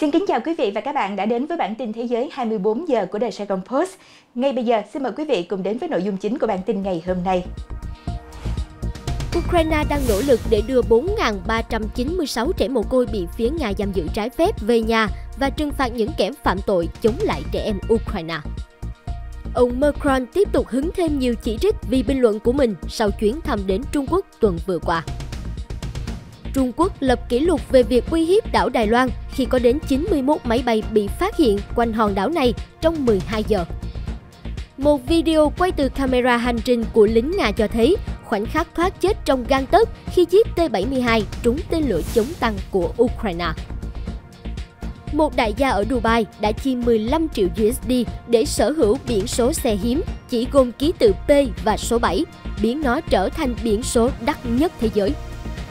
Xin kính chào quý vị và các bạn đã đến với bản tin thế giới 24 giờ của Đài Sài Gòn Post. Ngay bây giờ xin mời quý vị cùng đến với nội dung chính của bản tin ngày hôm nay. Ukraine đang nỗ lực để đưa 4.396 trẻ mồ côi bị phía Nga giam giữ trái phép về nhà và trừng phạt những kẻ phạm tội chống lại trẻ em Ukraine. Ông Macron tiếp tục hứng thêm nhiều chỉ trích vì bình luận của mình sau chuyến thăm đến Trung Quốc tuần vừa qua. Trung Quốc lập kỷ lục về việc uy hiếp đảo Đài Loan khi có đến 91 máy bay bị phát hiện quanh hòn đảo này trong 12 giờ. Một video quay từ camera hành trình của lính Nga cho thấy khoảnh khắc thoát chết trong gan tấc khi chiếc T-72 trúng tên lửa chống tăng của Ukraine. Một đại gia ở Dubai đã chi 15 triệu USD để sở hữu biển số xe hiếm chỉ gồm ký tự P và số 7, biến nó trở thành biển số đắt nhất thế giới.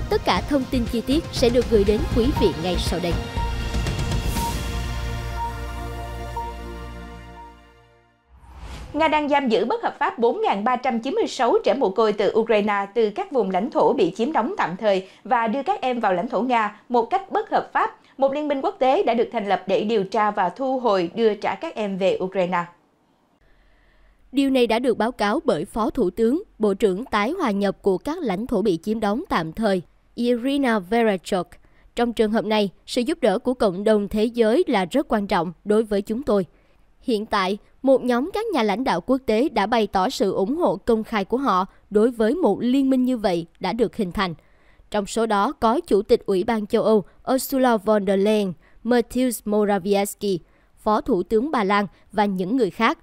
Tất cả thông tin chi tiết sẽ được gửi đến quý vị ngay sau đây. Nga đang giam giữ bất hợp pháp 4.396 trẻ mồ côi từ Ukraine từ các vùng lãnh thổ bị chiếm đóng tạm thời và đưa các em vào lãnh thổ Nga một cách bất hợp pháp. Một liên minh quốc tế đã được thành lập để điều tra và thu hồi đưa trả các em về Ukraine. Điều này đã được báo cáo bởi Phó Thủ tướng, Bộ trưởng tái hòa nhập của các lãnh thổ bị chiếm đóng tạm thời Irina Verachuk. Trong trường hợp này, sự giúp đỡ của cộng đồng thế giới là rất quan trọng đối với chúng tôi. Hiện tại, một nhóm các nhà lãnh đạo quốc tế đã bày tỏ sự ủng hộ công khai của họ đối với một liên minh như vậy đã được hình thành. Trong số đó có Chủ tịch Ủy ban châu Âu Ursula von der Leyen, Mateusz Morawiecki, Phó Thủ tướng Ba Lan và những người khác.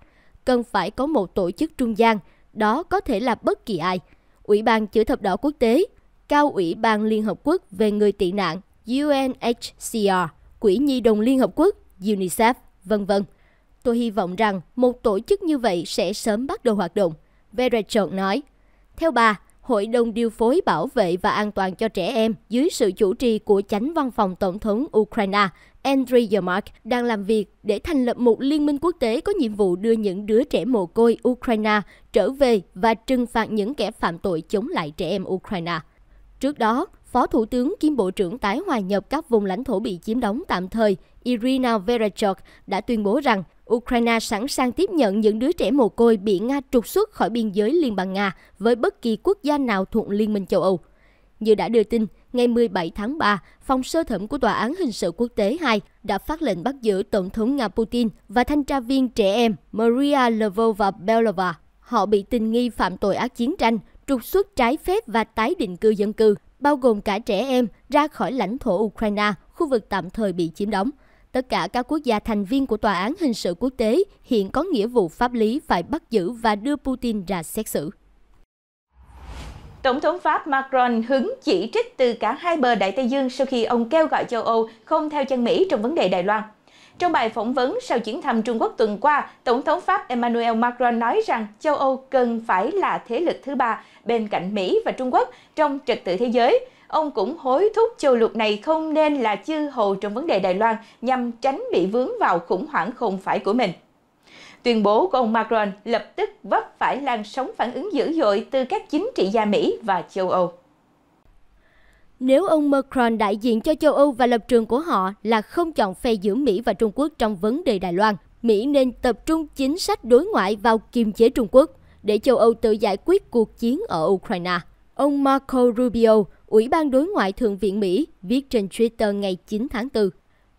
Cần phải có một tổ chức trung gian, đó có thể là bất kỳ ai. Ủy ban Chữ thập đỏ quốc tế Cao ủy ban Liên Hợp Quốc về người tị nạn UNHCR, Quỹ Nhi đồng Liên Hợp Quốc, UNICEF, vân vân. Tôi hy vọng rằng một tổ chức như vậy sẽ sớm bắt đầu hoạt động, Verachon nói. Theo bà, Hội đồng điều phối bảo vệ và an toàn cho trẻ em dưới sự chủ trì của chánh văn phòng tổng thống Ukraine Andriy Yermak đang làm việc để thành lập một liên minh quốc tế có nhiệm vụ đưa những đứa trẻ mồ côi Ukraine trở về và trừng phạt những kẻ phạm tội chống lại trẻ em Ukraine. Trước đó, Phó Thủ tướng kiêm Bộ trưởng tái hòa nhập các vùng lãnh thổ bị chiếm đóng tạm thời Irina Vereshchuk đã tuyên bố rằng Ukraine sẵn sàng tiếp nhận những đứa trẻ mồ côi bị Nga trục xuất khỏi biên giới Liên bang Nga với bất kỳ quốc gia nào thuộc Liên minh châu Âu. Như đã đưa tin, ngày 17 tháng 3, phòng sơ thẩm của Tòa án Hình sự Quốc tế 2 đã phát lệnh bắt giữ Tổng thống Nga Putin và thanh tra viên trẻ em Maria Lvova Belova. Họ bị tình nghi phạm tội ác chiến tranh, trục xuất trái phép và tái định cư dân cư, bao gồm cả trẻ em, ra khỏi lãnh thổ Ukraine, khu vực tạm thời bị chiếm đóng. Tất cả các quốc gia thành viên của Tòa án Hình sự Quốc tế hiện có nghĩa vụ pháp lý phải bắt giữ và đưa Putin ra xét xử. Tổng thống Pháp Macron hứng chỉ trích từ cả hai bờ Đại Tây Dương sau khi ông kêu gọi châu Âu không theo chân Mỹ trong vấn đề Đài Loan. Trong bài phỏng vấn sau chuyến thăm Trung Quốc tuần qua, Tổng thống Pháp Emmanuel Macron nói rằng châu Âu cần phải là thế lực thứ ba bên cạnh Mỹ và Trung Quốc trong trật tự thế giới. Ông cũng hối thúc châu lục này không nên là chư hầu trong vấn đề Đài Loan nhằm tránh bị vướng vào khủng hoảng không phải của mình. Tuyên bố của ông Macron lập tức vấp phải làn sóng phản ứng dữ dội từ các chính trị gia Mỹ và châu Âu. Nếu ông Macron đại diện cho châu Âu và lập trường của họ là không chọn phe giữa Mỹ và Trung Quốc trong vấn đề Đài Loan, Mỹ nên tập trung chính sách đối ngoại vào kiềm chế Trung Quốc để châu Âu tự giải quyết cuộc chiến ở Ukraine. Ông Marco Rubio, Ủy ban đối ngoại Thượng viện Mỹ, viết trên Twitter ngày 9 tháng 4.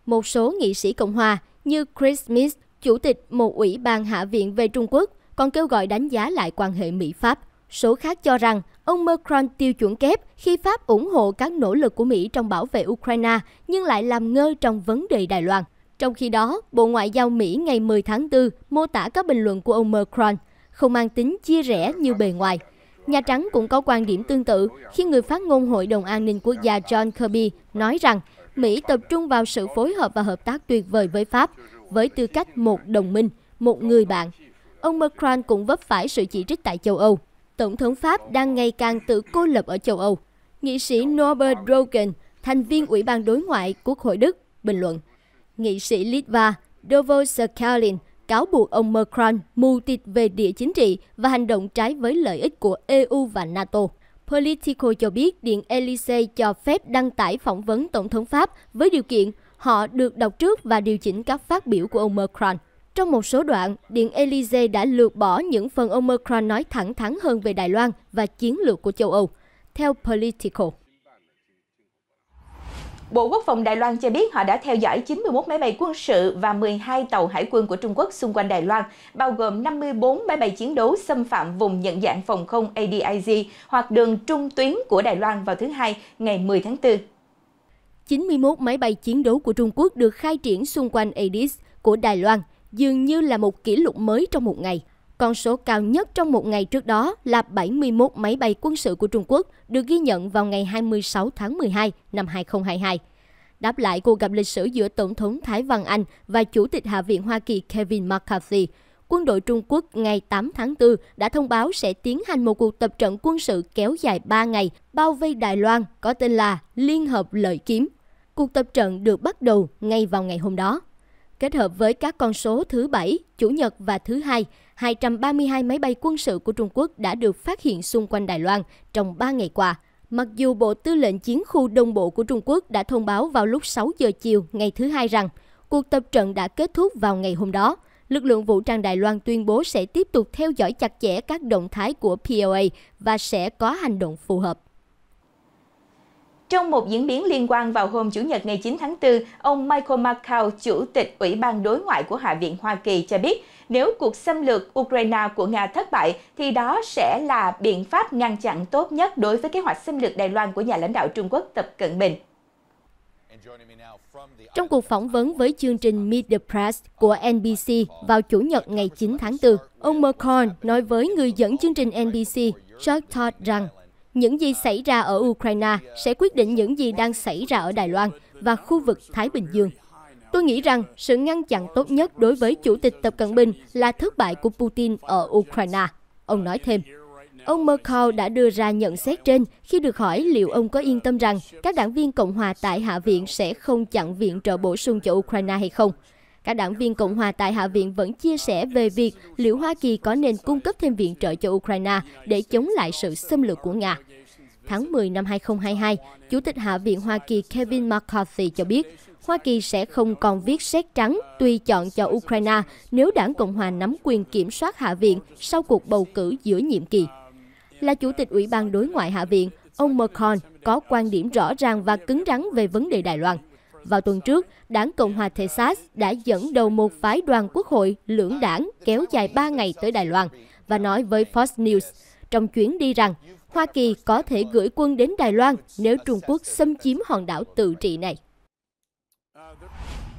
Một số nghị sĩ Cộng hòa như Chris Smith, Chủ tịch một ủy ban Hạ viện về Trung Quốc, còn kêu gọi đánh giá lại quan hệ Mỹ-Pháp Số khác cho rằng ông Macron tiêu chuẩn kép khi Pháp ủng hộ các nỗ lực của Mỹ trong bảo vệ Ukraine nhưng lại làm ngơ trong vấn đề Đài Loan. Trong khi đó, Bộ Ngoại giao Mỹ ngày 10 tháng 4 mô tả các bình luận của ông Macron không mang tính chia rẽ như bề ngoài. Nhà Trắng cũng có quan điểm tương tự khi người phát ngôn Hội đồng An ninh Quốc gia John Kirby nói rằng Mỹ tập trung vào sự phối hợp và hợp tác tuyệt vời với Pháp với tư cách một đồng minh, một người bạn. Ông Macron cũng vấp phải sự chỉ trích tại châu Âu. Tổng thống Pháp đang ngày càng tự cô lập ở châu Âu. Nghị sĩ Norbert Rogan, thành viên Ủy ban Đối ngoại Quốc hội Đức, bình luận. Nghị sĩ Litva Dovo Sakalin cáo buộc ông Macron mù tịt về địa chính trị và hành động trái với lợi ích của EU và NATO. Politico cho biết Điện Elise cho phép đăng tải phỏng vấn Tổng thống Pháp với điều kiện họ được đọc trước và điều chỉnh các phát biểu của ông Macron. Trong một số đoạn, Điện Elysee đã lược bỏ những phần ông Macron nói thẳng thắn hơn về Đài Loan và chiến lược của châu Âu, theo Politico. Bộ Quốc phòng Đài Loan cho biết họ đã theo dõi 91 máy bay quân sự và 12 tàu hải quân của Trung Quốc xung quanh Đài Loan, bao gồm 54 máy bay chiến đấu xâm phạm vùng nhận dạng phòng không ADIZ hoặc đường trung tuyến của Đài Loan vào thứ Hai ngày 10 tháng 4. 91 máy bay chiến đấu của Trung Quốc được khai triển xung quanh ADIZ của Đài Loan – dường như là một kỷ lục mới trong một ngày. Con số cao nhất trong một ngày trước đó là 71 máy bay quân sự của Trung Quốc được ghi nhận vào ngày 26 tháng 12 năm 2022. Đáp lại cuộc gặp lịch sử giữa Tổng thống Thái Văn Anh và Chủ tịch Hạ viện Hoa Kỳ Kevin McCarthy, quân đội Trung Quốc ngày 8 tháng 4 đã thông báo sẽ tiến hành một cuộc tập trận quân sự kéo dài 3 ngày bao vây Đài Loan có tên là Liên hợp Lợi Kiếm. Cuộc tập trận được bắt đầu ngay vào ngày hôm đó kết hợp với các con số thứ Bảy, Chủ nhật và thứ Hai, 232 máy bay quân sự của Trung Quốc đã được phát hiện xung quanh Đài Loan trong 3 ngày qua. Mặc dù Bộ Tư lệnh Chiến khu Đông Bộ của Trung Quốc đã thông báo vào lúc 6 giờ chiều ngày thứ Hai rằng cuộc tập trận đã kết thúc vào ngày hôm đó, lực lượng vũ trang Đài Loan tuyên bố sẽ tiếp tục theo dõi chặt chẽ các động thái của PLA và sẽ có hành động phù hợp. Trong một diễn biến liên quan vào hôm Chủ nhật ngày 9 tháng 4, ông Michael Macau, Chủ tịch Ủy ban Đối ngoại của Hạ viện Hoa Kỳ cho biết, nếu cuộc xâm lược Ukraine của Nga thất bại, thì đó sẽ là biện pháp ngăn chặn tốt nhất đối với kế hoạch xâm lược Đài Loan của nhà lãnh đạo Trung Quốc Tập Cận Bình. Trong cuộc phỏng vấn với chương trình Meet the Press của NBC vào Chủ nhật ngày 9 tháng 4, ông McCorn nói với người dẫn chương trình NBC Chuck Todd rằng những gì xảy ra ở Ukraine sẽ quyết định những gì đang xảy ra ở Đài Loan và khu vực Thái Bình Dương. Tôi nghĩ rằng sự ngăn chặn tốt nhất đối với Chủ tịch Tập Cận Bình là thất bại của Putin ở Ukraine. Ông nói thêm, ông Merkel đã đưa ra nhận xét trên khi được hỏi liệu ông có yên tâm rằng các đảng viên Cộng hòa tại Hạ viện sẽ không chặn viện trợ bổ sung cho Ukraine hay không. Các đảng viên Cộng hòa tại Hạ viện vẫn chia sẻ về việc liệu Hoa Kỳ có nên cung cấp thêm viện trợ cho Ukraine để chống lại sự xâm lược của Nga. Tháng 10 năm 2022, Chủ tịch Hạ viện Hoa Kỳ Kevin McCarthy cho biết Hoa Kỳ sẽ không còn viết xét trắng tùy chọn cho Ukraine nếu đảng Cộng hòa nắm quyền kiểm soát Hạ viện sau cuộc bầu cử giữa nhiệm kỳ. Là Chủ tịch Ủy ban Đối ngoại Hạ viện, ông mccarthy có quan điểm rõ ràng và cứng rắn về vấn đề Đài Loan vào tuần trước, Đảng Cộng hòa Texas đã dẫn đầu một phái đoàn quốc hội lưỡng đảng kéo dài 3 ngày tới Đài Loan và nói với Fox News trong chuyến đi rằng Hoa Kỳ có thể gửi quân đến Đài Loan nếu Trung Quốc xâm chiếm hòn đảo tự trị này.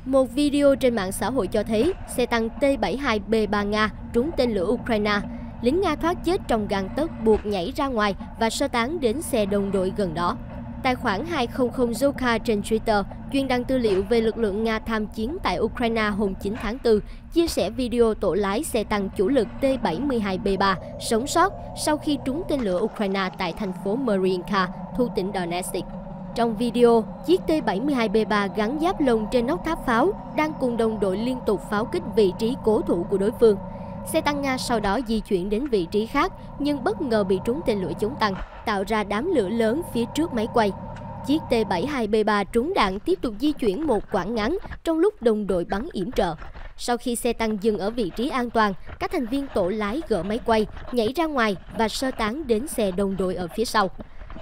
Một video trên mạng xã hội cho thấy xe tăng T-72B3 Nga trúng tên lửa Ukraine. Lính Nga thoát chết trong gang tấc buộc nhảy ra ngoài và sơ tán đến xe đồng đội gần đó. Tài khoản 200 Zuka trên Twitter chuyên đăng tư liệu về lực lượng Nga tham chiến tại Ukraine hôm 9 tháng 4, chia sẻ video tổ lái xe tăng chủ lực T-72B3 sống sót sau khi trúng tên lửa Ukraine tại thành phố Mariinka, thu tỉnh Donetsk. Trong video, chiếc T-72B3 gắn giáp lồng trên nóc tháp pháo đang cùng đồng đội liên tục pháo kích vị trí cố thủ của đối phương. Xe tăng Nga sau đó di chuyển đến vị trí khác nhưng bất ngờ bị trúng tên lửa chống tăng tạo ra đám lửa lớn phía trước máy quay. Chiếc T-72B3 trúng đạn tiếp tục di chuyển một quãng ngắn trong lúc đồng đội bắn yểm trợ. Sau khi xe tăng dừng ở vị trí an toàn, các thành viên tổ lái gỡ máy quay, nhảy ra ngoài và sơ tán đến xe đồng đội ở phía sau.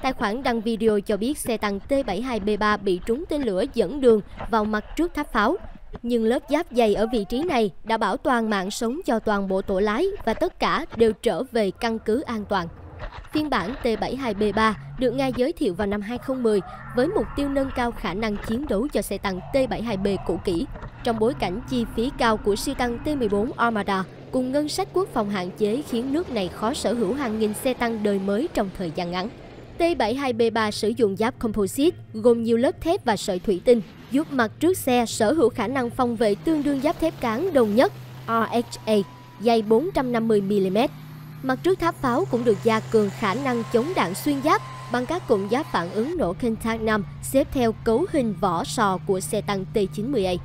Tài khoản đăng video cho biết xe tăng T-72B3 bị trúng tên lửa dẫn đường vào mặt trước tháp pháo. Nhưng lớp giáp dày ở vị trí này đã bảo toàn mạng sống cho toàn bộ tổ lái và tất cả đều trở về căn cứ an toàn. Phiên bản T72B3 được Nga giới thiệu vào năm 2010 với mục tiêu nâng cao khả năng chiến đấu cho xe tăng T72B cũ kỹ. Trong bối cảnh chi phí cao của siêu tăng T14 Armada cùng ngân sách quốc phòng hạn chế khiến nước này khó sở hữu hàng nghìn xe tăng đời mới trong thời gian ngắn. T72B3 sử dụng giáp composite gồm nhiều lớp thép và sợi thủy tinh, giúp mặt trước xe sở hữu khả năng phòng vệ tương đương giáp thép cán đồng nhất RHA dày 450mm. Mặt trước tháp pháo cũng được gia cường khả năng chống đạn xuyên giáp bằng các cụm giáp phản ứng nổ Kentak 5 xếp theo cấu hình vỏ sò của xe tăng T-90A.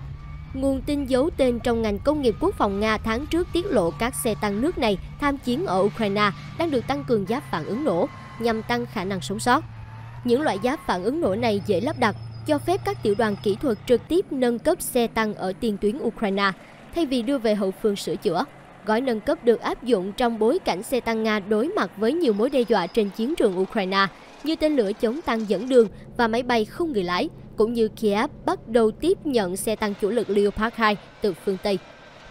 Nguồn tin giấu tên trong ngành công nghiệp quốc phòng Nga tháng trước tiết lộ các xe tăng nước này tham chiến ở Ukraine đang được tăng cường giáp phản ứng nổ nhằm tăng khả năng sống sót. Những loại giáp phản ứng nổ này dễ lắp đặt, cho phép các tiểu đoàn kỹ thuật trực tiếp nâng cấp xe tăng ở tiền tuyến Ukraine thay vì đưa về hậu phương sửa chữa. Gói nâng cấp được áp dụng trong bối cảnh xe tăng Nga đối mặt với nhiều mối đe dọa trên chiến trường Ukraine, như tên lửa chống tăng dẫn đường và máy bay không người lái, cũng như Kiev bắt đầu tiếp nhận xe tăng chủ lực Leopard 2 từ phương Tây.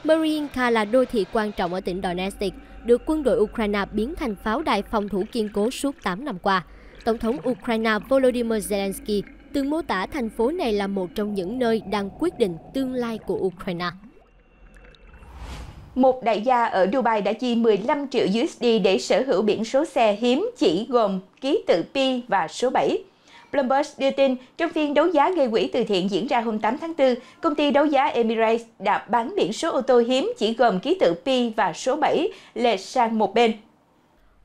Mariinka là đô thị quan trọng ở tỉnh Donetsk, được quân đội Ukraine biến thành pháo đài phòng thủ kiên cố suốt 8 năm qua. Tổng thống Ukraine Volodymyr Zelensky từng mô tả thành phố này là một trong những nơi đang quyết định tương lai của Ukraine một đại gia ở Dubai đã chi 15 triệu USD để sở hữu biển số xe hiếm chỉ gồm ký tự Pi và số 7. Bloomberg đưa tin, trong phiên đấu giá gây quỹ từ thiện diễn ra hôm 8 tháng 4, công ty đấu giá Emirates đã bán biển số ô tô hiếm chỉ gồm ký tự Pi và số 7 lệch sang một bên.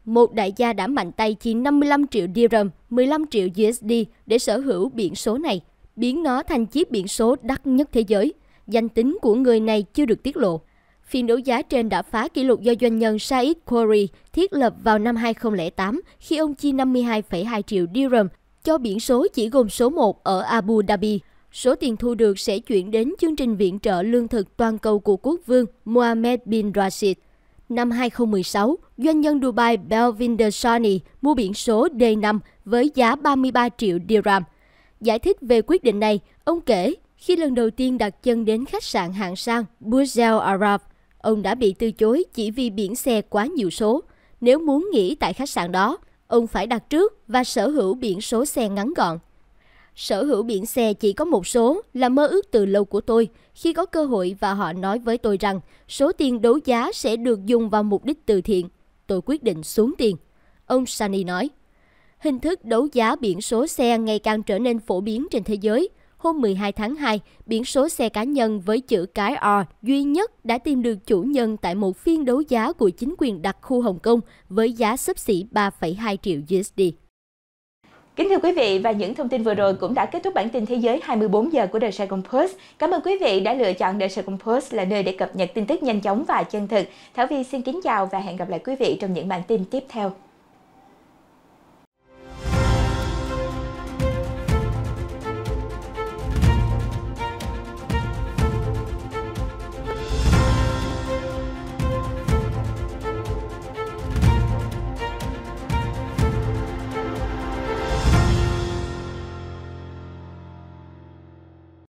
Một đại gia đã mạnh tay chi 55 triệu dirham, 15 triệu USD để sở hữu biển số này, biến nó thành chiếc biển số đắt nhất thế giới. Danh tính của người này chưa được tiết lộ. Phiên đấu giá trên đã phá kỷ lục do doanh nhân Said Quarry thiết lập vào năm 2008 khi ông chi 52,2 triệu dirham cho biển số chỉ gồm số 1 ở Abu Dhabi. Số tiền thu được sẽ chuyển đến chương trình viện trợ lương thực toàn cầu của quốc vương Mohammed bin Rashid. Năm 2016, doanh nhân Dubai Belvinder Sani mua biển số D5 với giá 33 triệu dirham. Giải thích về quyết định này, ông kể khi lần đầu tiên đặt chân đến khách sạn hạng sang Burj Al Arab, Ông đã bị từ chối chỉ vì biển xe quá nhiều số. Nếu muốn nghỉ tại khách sạn đó, ông phải đặt trước và sở hữu biển số xe ngắn gọn. Sở hữu biển xe chỉ có một số là mơ ước từ lâu của tôi khi có cơ hội và họ nói với tôi rằng số tiền đấu giá sẽ được dùng vào mục đích từ thiện. Tôi quyết định xuống tiền. Ông Sunny nói, hình thức đấu giá biển số xe ngày càng trở nên phổ biến trên thế giới – Hôm 12 tháng 2, biển số xe cá nhân với chữ cái O duy nhất đã tìm được chủ nhân tại một phiên đấu giá của chính quyền đặc khu Hồng Kông với giá xấp xỉ 3,2 triệu USD. Kính thưa quý vị và những thông tin vừa rồi cũng đã kết thúc bản tin thế giới 24 giờ của The Sài Gòn Post. Cảm ơn quý vị đã lựa chọn The Sài Gòn Post là nơi để cập nhật tin tức nhanh chóng và chân thực. Thảo Vi xin kính chào và hẹn gặp lại quý vị trong những bản tin tiếp theo.